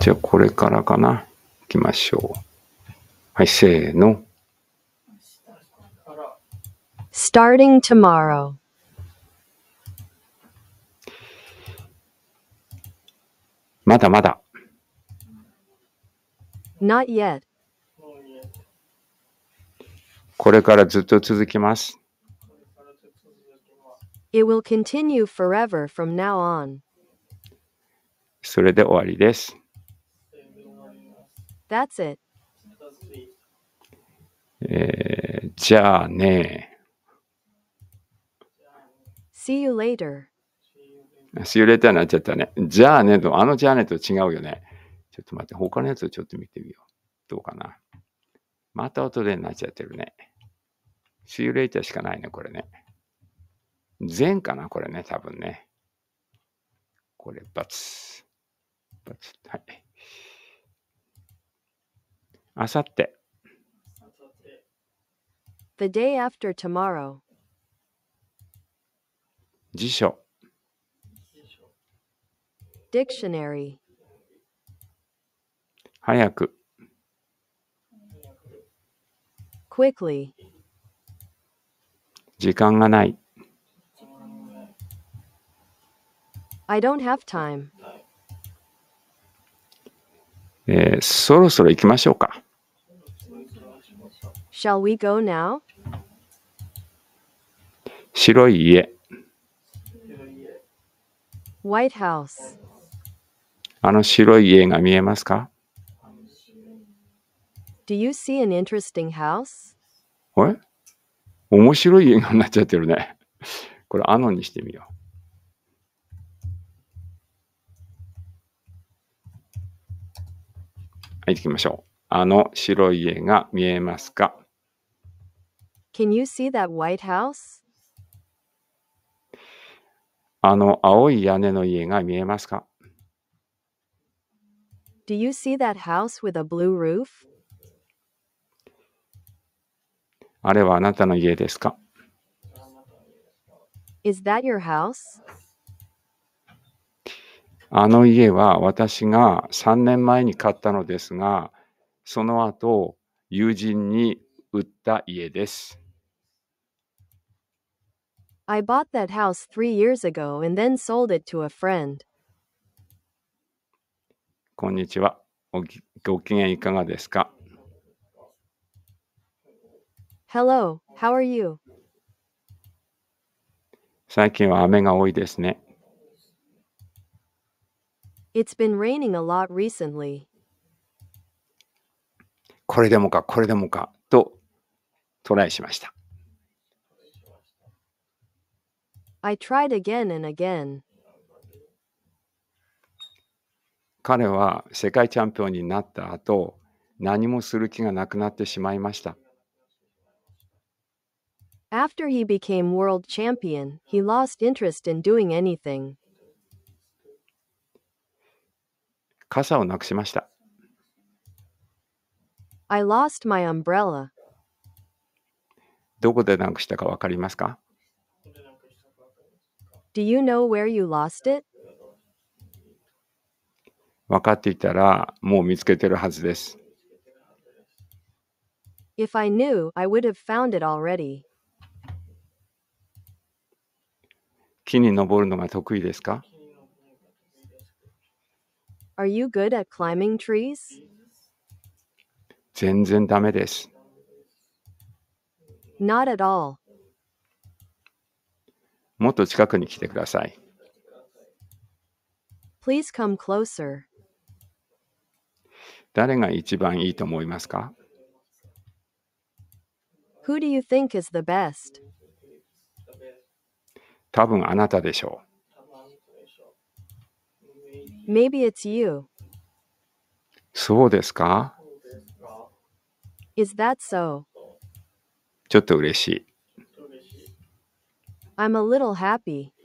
じゃあ、これからかな。行きましょう。はい、せーの。starting tomorrow. まだまだ。not yet. これからずっと続きます。It will continue forever from now on. それで終わりです。That's it. えー、じゃあね。See you later. See you later になっちゃったね。じゃあねと、あのじゃあねと違うよね。ちょっと待って、他のやつをちょっと見てみよう。どうかな。また音でになっちゃってるね。See you later しかないね、これね。前かな、これね、多分ね。これ、バツ。バツ。はい。あさって The day after tomorrow. 辞書 Dictionary. 早く Quickly. 時間がない I don't have time. えー、そろそろ行きましょうか。Shall we go now? 白い家。White House. あの白い家が見えますか Do you see an interesting house? え面白い家になっちゃってるね。これ、あのにしてみよう。入っていきましょう。あの白い家が見えますか Can you see that white house? あの青い屋根の家が見えますか Do you see that house with a blue roof? あれはあなたの家ですか Is that your house? あの家は私が3年前に買ったのですが、その後、友人に売った家です。I bought that house three years ago and then sold it to a friend. こんにちは。おご機嫌いかがですか ?Hello, how are you? 最近は雨が多いですね。It's been raining a lot recently. これでもか、これでもかとトライしました。I tried again and again. 彼は世界チャンピオンになった後、何もする気がなくなってしまいました。After he became world champion, he lost interest in doing anything. 傘をなくしました。I lost my umbrella. どこでなくしたかわかりますか Do you know where you lost it? 分かっていたらもう見つけてるはずです。If I knew, I would have found it already. 木に登るのが得意ですか Are you good at climbing trees? 全然ダメです。Not at all. もっと近くに来てください。Please come closer. 誰が一番いいと思いますか Who do you think is the best? 多分あなたでしょう。Maybe it's you. そうですか Is that so? ちょっと嬉しい。I'm a little happy.